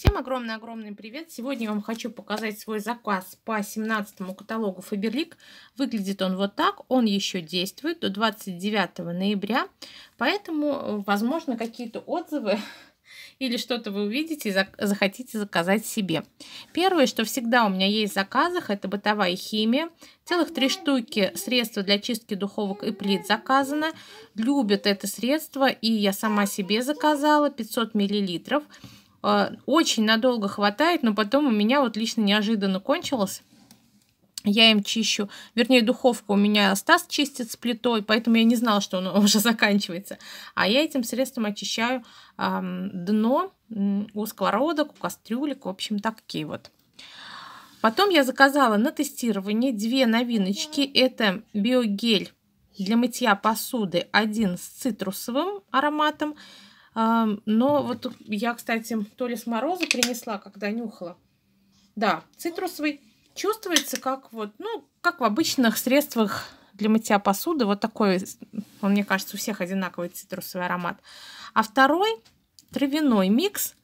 Всем огромный-огромный привет! Сегодня я вам хочу показать свой заказ по 17 каталогу Faberlic. Выглядит он вот так, он еще действует до 29 ноября, поэтому, возможно, какие-то отзывы или что-то вы увидите и захотите заказать себе. Первое, что всегда у меня есть в заказах, это бытовая химия. Целых три штуки средства для чистки духовок и плит заказано. Любят это средство, и я сама себе заказала 500 миллилитров. Э, очень надолго хватает, но потом у меня вот лично неожиданно кончилось. Я им чищу, вернее, духовка у меня Стас чистит с плитой, поэтому я не знала, что она уже заканчивается. А я этим средством очищаю эм, дно у сковородок, у кастрюлек, в общем, такие вот. Потом я заказала на тестирование две новиночки. Это биогель для мытья посуды, один с цитрусовым ароматом – но вот я, кстати, то ли с мороза принесла, когда нюхала. Да, цитрусовый. Чувствуется, как вот, ну, как в обычных средствах для мытья посуды. Вот такой, он, мне кажется, у всех одинаковый цитрусовый аромат. А второй травяной микс.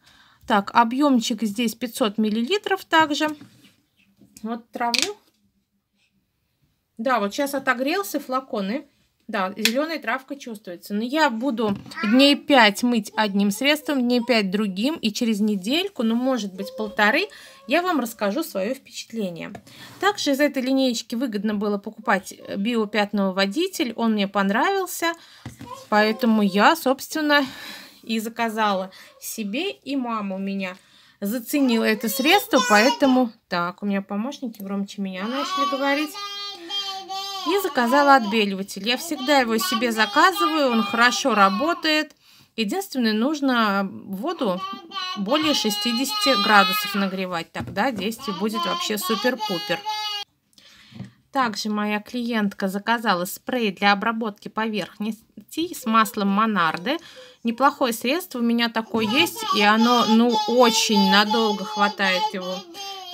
Так, объемчик здесь 500 миллилитров также. Вот траву. Да, вот сейчас отогрелся флакон и да, зеленая травка чувствуется. Но я буду дней 5 мыть одним средством, дней 5 другим. И через недельку, ну может быть полторы, я вам расскажу свое впечатление. Также из этой линеечки выгодно было покупать э, биопятновыводитель. Он мне понравился, поэтому я, собственно, и заказала себе и мама у меня заценила это средство, поэтому... Так, у меня помощники громче меня начали говорить и заказала отбеливатель. Я всегда его себе заказываю, он хорошо работает. Единственное, нужно воду более 60 градусов нагревать, тогда действие будет вообще супер-пупер. Также моя клиентка заказала спрей для обработки поверхности с маслом Монарды. Неплохое средство, у меня такое есть, и оно, ну, очень надолго хватает его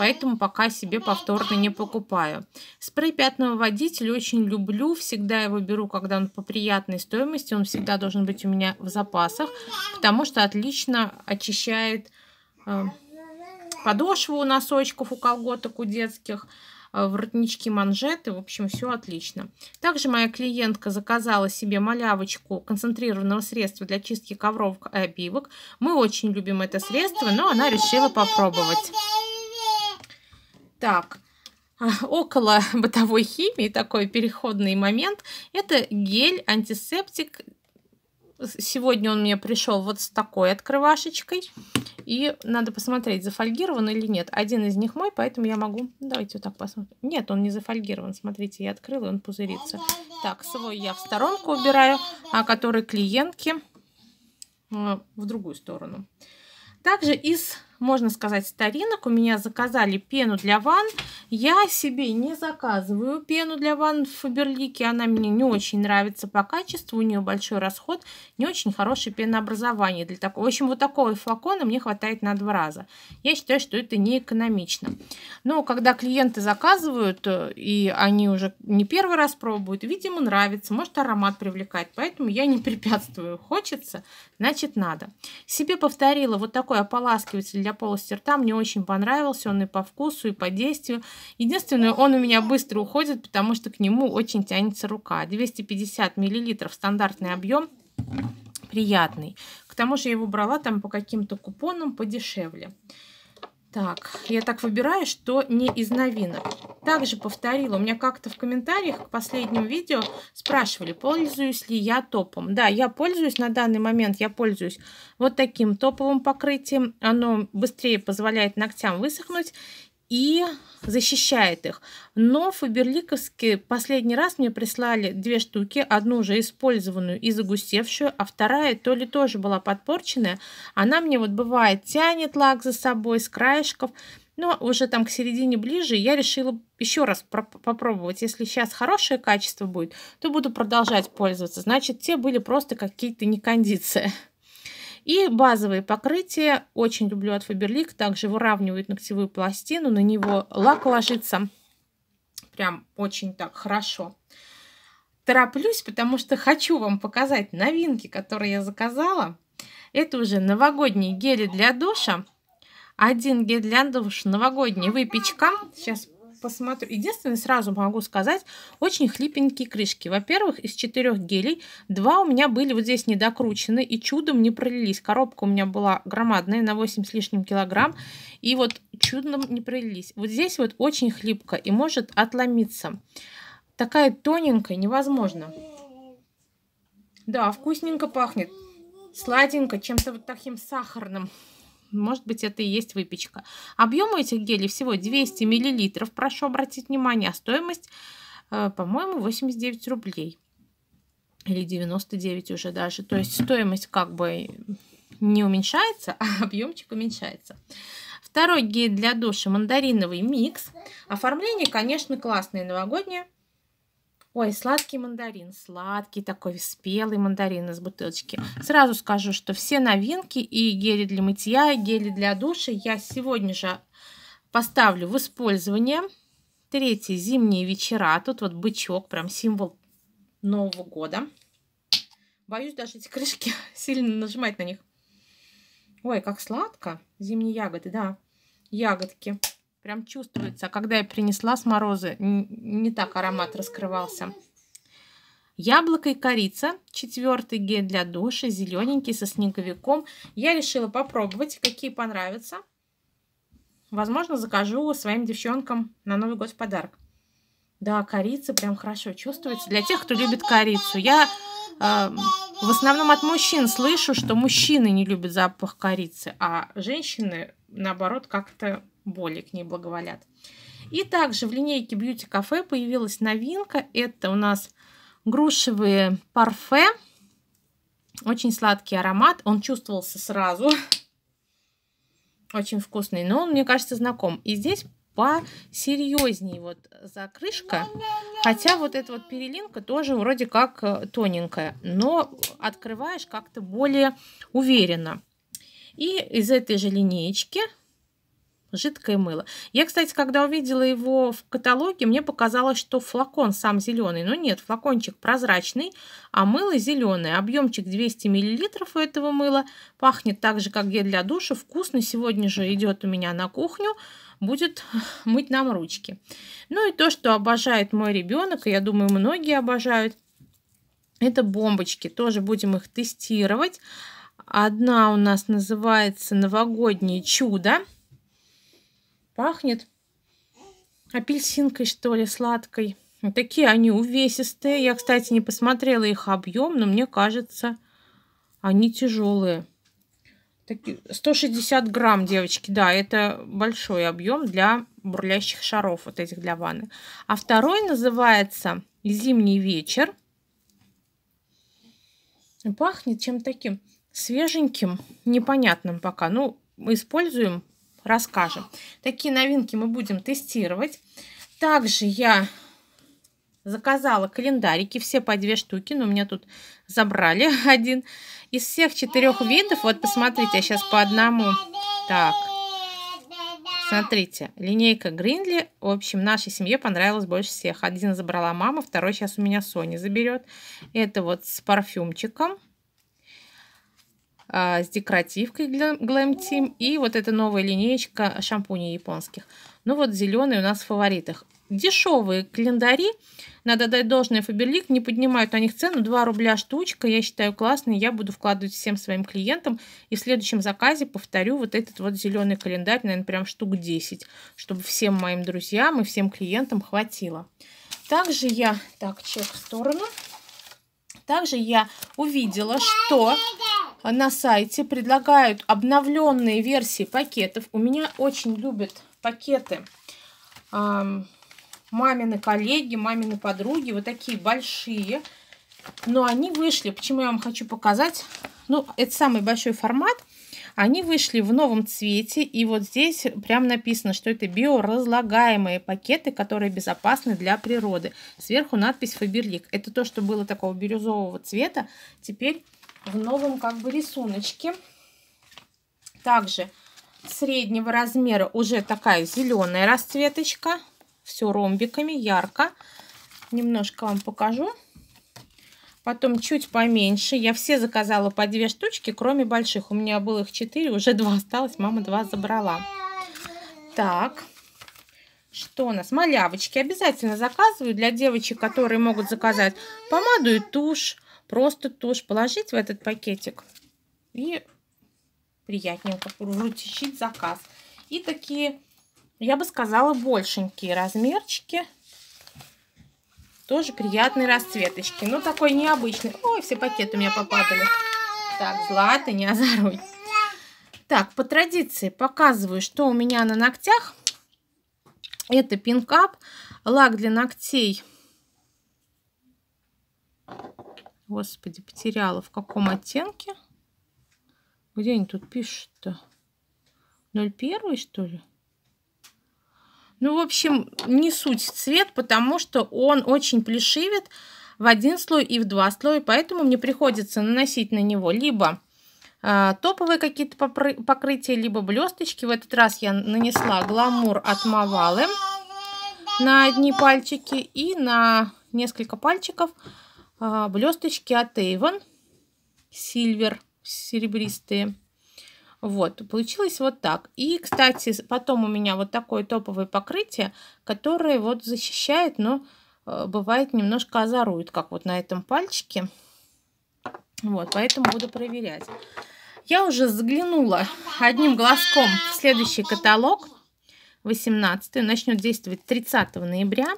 поэтому пока себе повторно не покупаю. Спрей пятного водителя очень люблю, всегда его беру, когда он по приятной стоимости, он всегда должен быть у меня в запасах, потому что отлично очищает э, подошву у носочков, у колготок, у детских, э, воротнички, манжеты. В общем, все отлично. Также моя клиентка заказала себе малявочку концентрированного средства для чистки ковров и обивок. Мы очень любим это средство, но она решила попробовать. Так, около бытовой химии такой переходный момент – это гель антисептик. Сегодня он мне пришел вот с такой открывашечкой. И надо посмотреть, зафольгирован или нет. Один из них мой, поэтому я могу... Давайте вот так посмотрим. Нет, он не зафольгирован. Смотрите, я открыла, и он пузырится. Так, свой я в сторонку убираю, а который клиентки э, в другую сторону. Также из можно сказать, старинок. У меня заказали пену для ванн. Я себе не заказываю пену для ванн в Фаберлике. Она мне не очень нравится по качеству. У нее большой расход. Не очень хорошее пенообразование. Для такого. В общем, вот такого флакона мне хватает на два раза. Я считаю, что это не экономично. Но когда клиенты заказывают, э, и они уже не первый раз пробуют, видимо, нравится. Может, аромат привлекает. Поэтому я не препятствую. Хочется, значит, надо. Себе повторила вот такой ополаскиватель для для полости рта мне очень понравился, он и по вкусу, и по действию. Единственное, он у меня быстро уходит, потому что к нему очень тянется рука. 250 мл стандартный объем, приятный. К тому же я его брала там по каким-то купонам подешевле. Так, я так выбираю, что не из новинок. Также повторила, у меня как-то в комментариях к последнему видео спрашивали, пользуюсь ли я топом. Да, я пользуюсь на данный момент, я пользуюсь вот таким топовым покрытием. Оно быстрее позволяет ногтям высохнуть и защищает их. Но фаберликовские последний раз мне прислали две штуки, одну уже использованную и загустевшую, а вторая то ли тоже была подпорченная. Она мне вот бывает тянет лак за собой с краешков, но уже там к середине ближе я решила еще раз попробовать. Если сейчас хорошее качество будет, то буду продолжать пользоваться. Значит, те были просто какие-то некондиции. И базовые покрытия. Очень люблю от Faberlic. Также выравнивают ногтевую пластину. На него лак ложится прям очень так хорошо. Тороплюсь, потому что хочу вам показать новинки, которые я заказала. Это уже новогодние гели для душа. Один гель для душа, новогодний выпечка. Сейчас посмотрю. Единственное, сразу могу сказать, очень хлипенькие крышки. Во-первых, из четырех гелей два у меня были вот здесь недокручены и чудом не пролились. Коробка у меня была громадная, на 8 с лишним килограмм. И вот чудом не пролились. Вот здесь вот очень хлипко и может отломиться. Такая тоненькая, невозможно. Да, вкусненько пахнет. Сладенько, чем-то вот таким сахарным. Может быть, это и есть выпечка. Объем у этих гелей всего 200 мл, прошу обратить внимание, а стоимость, э, по-моему, 89 рублей. Или 99 уже даже. То есть стоимость как бы не уменьшается, а объемчик уменьшается. Второй гель для души мандариновый микс. Оформление, конечно, классное новогоднее. Ой, сладкий мандарин, сладкий такой спелый мандарин из бутылочки. Сразу скажу, что все новинки и гели для мытья, и гели для душа я сегодня же поставлю в использование. Третий зимние вечера. Тут вот бычок, прям символ Нового года. Боюсь даже эти крышки сильно нажимать на них. Ой, как сладко. Зимние ягоды, да. Ягодки. Прям чувствуется. Когда я принесла с морозы, не так аромат раскрывался. Яблоко и корица. Четвертый гель для души Зелененький, со снеговиком. Я решила попробовать, какие понравятся. Возможно, закажу своим девчонкам на Новый год в подарок. Да, корица прям хорошо чувствуется. Для тех, кто любит корицу. Я э, в основном от мужчин слышу, что мужчины не любят запах корицы, а женщины, наоборот, как-то более к ней благоволят. И также в линейке Beauty Cafe появилась новинка. Это у нас грушевые парфе. Очень сладкий аромат. Он чувствовался сразу. Очень вкусный, но он, мне кажется, знаком. И здесь посерьезней вот закрышка. Хотя вот эта вот перелинка тоже вроде как э, тоненькая. Но открываешь как-то более уверенно. И из этой же линейки жидкое мыло. Я, кстати, когда увидела его в каталоге, мне показалось, что флакон сам зеленый. Но нет, флакончик прозрачный, а мыло зеленое. Объемчик 200 мл у этого мыла. Пахнет так же, как гель для душа. Вкусно. Сегодня же идет у меня на кухню. Будет мыть нам ручки. Ну и то, что обожает мой ребенок, и я думаю, многие обожают, это бомбочки. Тоже будем их тестировать. Одна у нас называется «Новогоднее чудо» пахнет апельсинкой, что ли, сладкой. Такие они увесистые. Я, кстати, не посмотрела их объем, но мне кажется, они тяжелые. 160 грамм, девочки, да, это большой объем для бурлящих шаров, вот этих для ванны. А второй называется «Зимний вечер». Пахнет чем таким свеженьким, непонятным пока. Ну, мы используем расскажем. Такие новинки мы будем тестировать. Также я заказала календарики, все по две штуки, но у меня тут забрали один. Из всех четырех видов, вот посмотрите, я сейчас по одному. Так, смотрите, линейка Гриндли. в общем, нашей семье понравилась больше всех. Один забрала мама, второй сейчас у меня Соня заберет. Это вот с парфюмчиком. А, с декоративкой Glam Team и вот эта новая линеечка шампуней японских. Ну вот зеленый у нас в фаворитах. Дешевые календари, надо дать должное Фаберлик, не поднимают на них цену, 2 рубля штучка, я считаю классный, я буду вкладывать всем своим клиентам. И в следующем заказе повторю вот этот вот зеленый календарь, наверное, прям штук 10, чтобы всем моим друзьям и всем клиентам хватило. Также я, так, чек в сторону, также я увидела, что на сайте предлагают обновленные версии пакетов. У меня очень любят пакеты эм, мамины коллеги, мамины подруги, вот такие большие. Но они вышли, почему я вам хочу показать. Ну, это самый большой формат. Они вышли в новом цвете, и вот здесь прям написано, что это биоразлагаемые пакеты, которые безопасны для природы. Сверху надпись Faberlic. Это то, что было такого бирюзового цвета, теперь в новом как бы рисуночке. Также среднего размера уже такая зеленая расцветочка, все ромбиками, ярко. Немножко вам покажу потом чуть поменьше. Я все заказала по две штучки, кроме больших. У меня было их четыре, уже два осталось, мама два забрала. Так, что у нас? Малявочки обязательно заказываю для девочек, которые могут заказать помаду и тушь. Просто тушь положить в этот пакетик и приятненько вручить заказ. И такие, я бы сказала, большенькие размерчики. Тоже приятные расцветочки. Ну, такой необычный. Ой, все пакеты у меня попадали. Так, Злата, не озоруй. Так, по традиции показываю, что у меня на ногтях. Это пинкап, лак для ногтей. Господи, потеряла. В каком оттенке? Где они тут пишут-то? 0,1 что ли? Ну, в общем, не суть цвет, потому что он очень плешивит в один слой и в два слоя, поэтому мне приходится наносить на него либо э, топовые какие-то покрытия, либо блесточки. В этот раз я нанесла гламур от Мавалы на одни пальчики и на несколько пальчиков э, блесточки от Avon Silver серебристые. Вот, получилось вот так. И, кстати, потом у меня вот такое топовое покрытие, которое вот защищает, но э, бывает немножко озорует, как вот на этом пальчике. Вот, поэтому буду проверять. Я уже заглянула одним глазком в следующий каталог, 18 начнет действовать 30 ноября.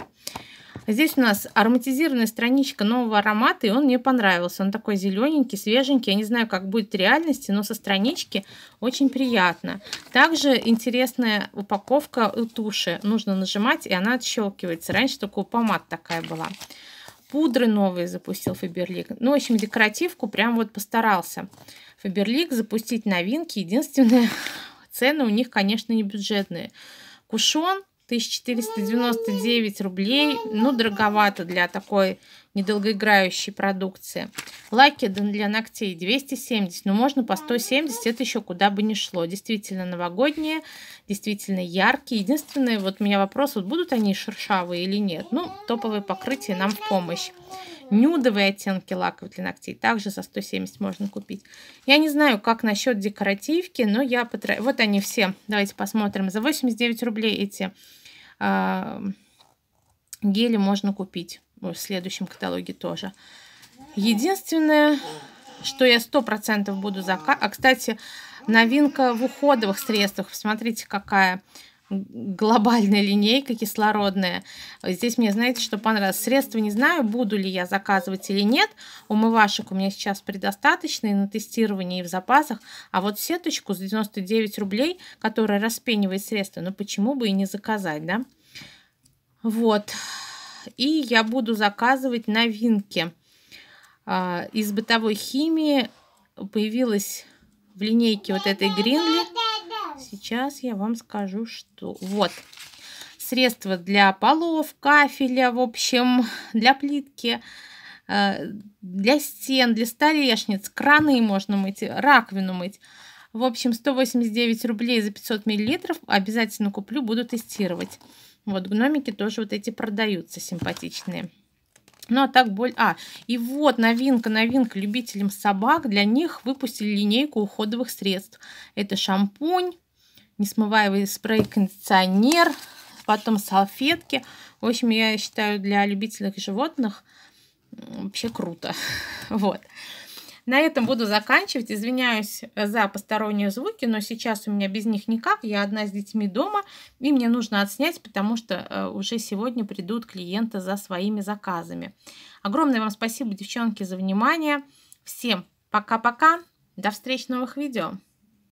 Здесь у нас ароматизированная страничка нового аромата, и он мне понравился. Он такой зелененький, свеженький. Я не знаю, как будет в реальности, но со странички очень приятно. Также интересная упаковка у туши. Нужно нажимать, и она отщелкивается. Раньше только у помад такая была пудры новые запустил Фаберлик. Ну, в общем, декоративку прям вот постарался. Фаберлик запустить новинки. Единственное, цены у них, конечно, не бюджетные. Кушон 1499 рублей. Ну, дороговато для такой недолгоиграющей продукции. Лаки для ногтей 270, но ну, можно по 170, это еще куда бы ни шло. Действительно новогодние, действительно яркие. Единственное, вот у меня вопрос, вот будут они шершавые или нет? Ну, топовые покрытия нам в помощь нюдовые оттенки лаков для ногтей также за 170 можно купить. Я не знаю, как насчет декоративки, но я потра... Вот они все. Давайте посмотрим. За 89 рублей эти э, гели можно купить. Ну, в следующем каталоге тоже. Единственное, что я 100% буду заказывать... А, кстати, новинка в уходовых средствах. Посмотрите, какая глобальная линейка кислородная. Здесь мне, знаете, что понравилось. Средства не знаю, буду ли я заказывать или нет. Умывашек у меня сейчас предостаточно и на тестировании, и в запасах. А вот сеточку за 99 рублей, которая распенивает средства, ну почему бы и не заказать, да? Вот. И я буду заказывать новинки. А, из бытовой химии появилась в линейке вот этой Гринли Сейчас я вам скажу, что... Вот. Средства для полов, кафеля, в общем, для плитки, э, для стен, для столешниц. Краны можно мыть, раковину мыть. В общем, 189 рублей за 500 миллилитров. Обязательно куплю, буду тестировать. Вот, гномики тоже вот эти продаются симпатичные. Ну, а так боль... А, и вот новинка, новинка любителям собак. Для них выпустили линейку уходовых средств. Это шампунь, не несмываемый спрей-кондиционер, потом салфетки. В общем, я считаю, для любителей животных вообще круто. Вот. На этом буду заканчивать. Извиняюсь за посторонние звуки, но сейчас у меня без них никак. Я одна с детьми дома, и мне нужно отснять, потому что э, уже сегодня придут клиенты за своими заказами. Огромное вам спасибо, девчонки, за внимание. Всем пока-пока. До встреч в новых видео.